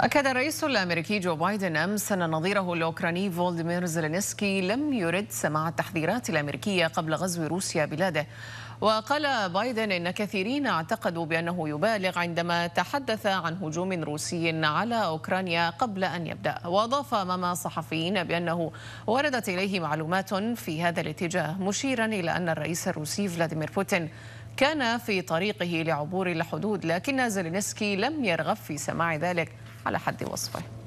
أكد الرئيس الأمريكي جو بايدن أمس أن نظيره الأوكراني فولديمير زيلينسكي لم يرد سماع التحذيرات الأمريكية قبل غزو روسيا بلاده وقال بايدن إن كثيرين اعتقدوا بأنه يبالغ عندما تحدث عن هجوم روسي على أوكرانيا قبل أن يبدأ وأضاف أمام صحفيين بأنه وردت إليه معلومات في هذا الاتجاه مشيرا إلى أن الرئيس الروسي فلاديمير بوتين كان في طريقه لعبور الحدود لكن زلينسكي لم يرغب في سماع ذلك على حد وصفه